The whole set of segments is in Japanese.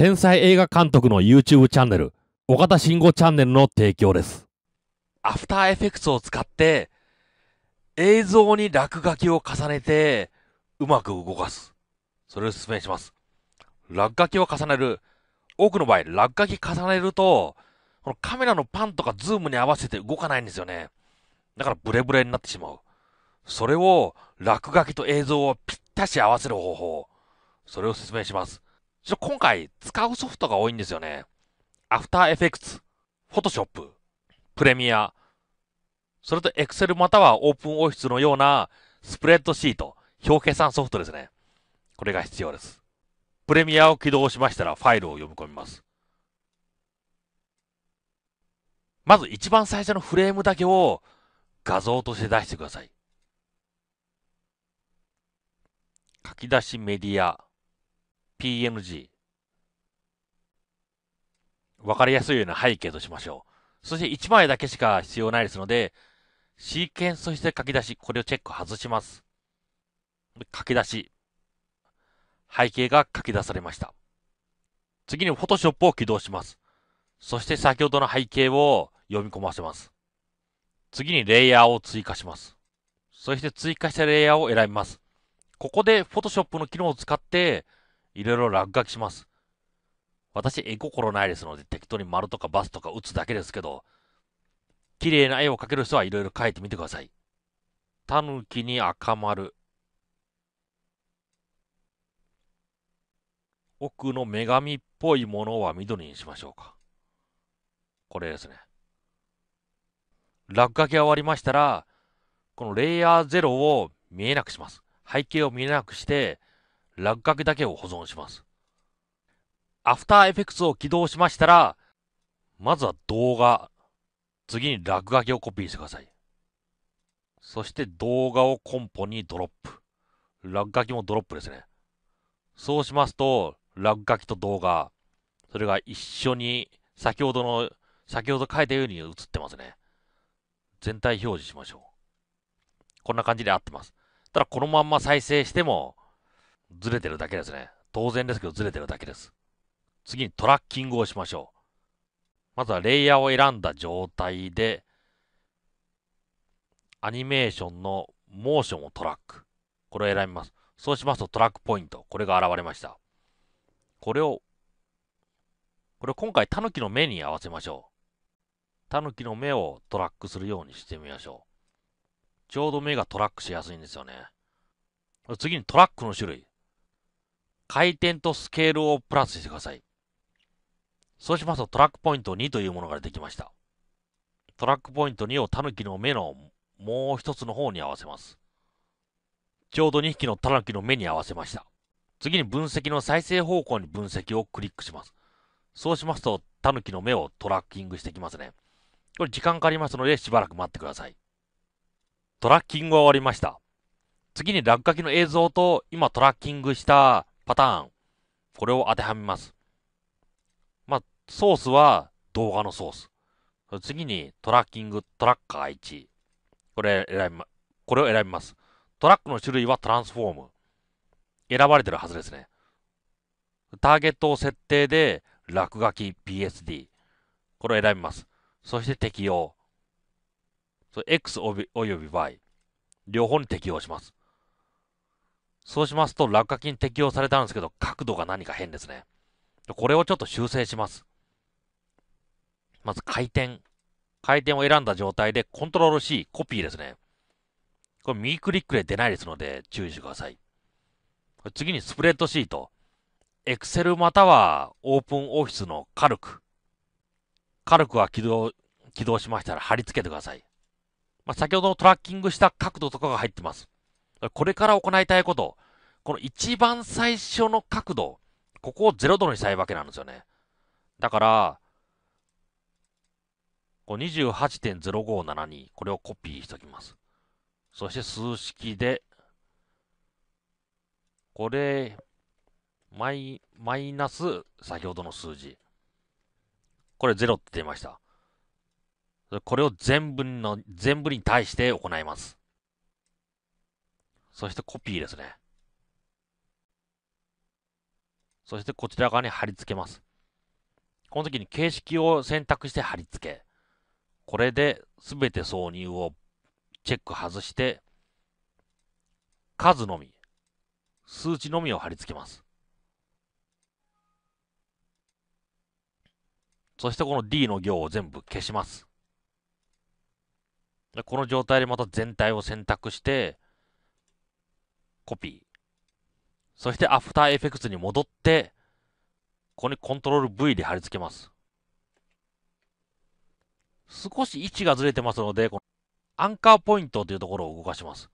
天才映画監督の YouTube チャンネル、岡田慎吾チャンネルの提供です。アフターエフェクトを使って、映像に落書きを重ねて、うまく動かす。それを説明します。落書きを重ねる。多くの場合、落書き重ねると、このカメラのパンとかズームに合わせて動かないんですよね。だからブレブレになってしまう。それを落書きと映像をぴったし合わせる方法。それを説明します。ちょ今回使うソフトが多いんですよね。アフターエフェクツ、フォトショップ、プレミア、それと Excel または OpenOffice のようなスプレッドシート、表計算ソフトですね。これが必要です。プレミアを起動しましたらファイルを読み込みます。まず一番最初のフレームだけを画像として出してください。書き出しメディア。PNG。わかりやすいような背景としましょう。そして1枚だけしか必要ないですので、シーケンスとして書き出し、これをチェック外します。書き出し。背景が書き出されました。次に Photoshop を起動します。そして先ほどの背景を読み込ませます。次にレイヤーを追加します。そして追加したレイヤーを選びます。ここで Photoshop の機能を使っていろいろ落書きします。私、絵心ないですので、適当に丸とかバスとか打つだけですけど、綺麗な絵を描ける人はいろいろ描いてみてください。タヌキに赤丸。奥の女神っぽいものは緑にしましょうか。これですね。落書きが終わりましたら、このレイヤー0を見えなくします。背景を見えなくして、落書きだけを保存します。アフターエフェクツを起動しましたら、まずは動画、次に落書きをコピーしてください。そして動画をコンポにドロップ。落書きもドロップですね。そうしますと、落書きと動画、それが一緒に、先ほどの、先ほど書いたように映ってますね。全体表示しましょう。こんな感じで合ってます。ただこのまんま再生しても、ずれてるだけですね。当然ですけど、ずれてるだけです。次にトラッキングをしましょう。まずはレイヤーを選んだ状態で、アニメーションのモーションをトラック。これを選びます。そうしますとトラックポイント。これが現れました。これを、これを今回タヌキの目に合わせましょう。タヌキの目をトラックするようにしてみましょう。ちょうど目がトラックしやすいんですよね。次にトラックの種類。回転とスケールをプラスしてください。そうしますとトラックポイント2というものができました。トラックポイント2をタヌキの目のもう一つの方に合わせます。ちょうど2匹のタヌキの目に合わせました。次に分析の再生方向に分析をクリックします。そうしますと、タヌキの目をトラッキングしてきますね。これ時間かかりますので、しばらく待ってください。トラッキングは終わりました。次に落書きの映像と、今トラッキングしたパターン、これを当てはめます。まあ、ソースは動画のソース。次にトラッキング、トラッカー1。これ選び、ま、これを選びます。トラックの種類はトランスフォーム。選ばれてるはずですね。ターゲットを設定で落書き p s d これを選びます。そして適用。X および Y。両方に適用します。そうしますと、落下金適用されたんですけど、角度が何か変ですね。これをちょっと修正します。まず回転。回転を選んだ状態で、コントロール C、コピーですね。これ右クリックで出ないですので、注意してください。次にスプレッドシート。Excel またはオープンオフィスのカルク。カルク起動、起動しましたら貼り付けてください。まあ、先ほどトラッキングした角度とかが入ってます。これから行いたいこと、この一番最初の角度、ここを0度にしたいわけなんですよね。だから、28.0572、これをコピーしておきます。そして数式で、これ、マイ、マイナス、先ほどの数字。これ0って出ました。これを全部の、全部に対して行います。そしてコピーですね。そしてこちら側に貼り付けます。この時に形式を選択して貼り付け。これで全て挿入をチェック外して、数のみ、数値のみを貼り付けます。そしてこの D の行を全部消します。この状態でまた全体を選択して、コピー。そしてアフターエフ f クツに戻って、ここにコントロール V で貼り付けます。少し位置がずれてますので、このアンカーポイントというところを動かします。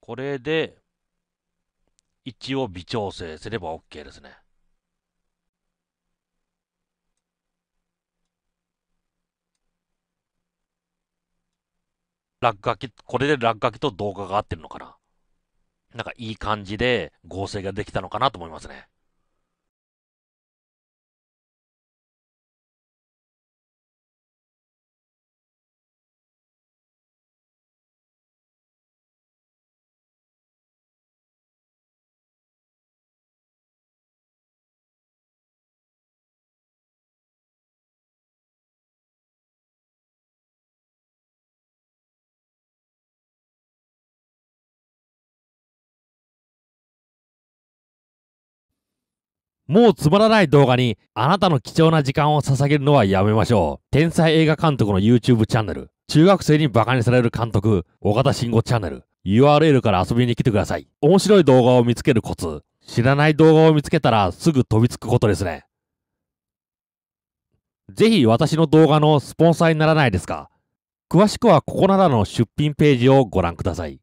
これで、位置を微調整すれば OK ですね。落書き、これで落書きと動画が合ってるのかな。なんかいい感じで合成ができたのかなと思いますね。もうつまらない動画にあなたの貴重な時間を捧げるのはやめましょう。天才映画監督の YouTube チャンネル、中学生にバカにされる監督、尾形慎吾チャンネル、URL から遊びに来てください。面白い動画を見つけるコツ、知らない動画を見つけたらすぐ飛びつくことですね。ぜひ私の動画のスポンサーにならないですか詳しくはここならの出品ページをご覧ください。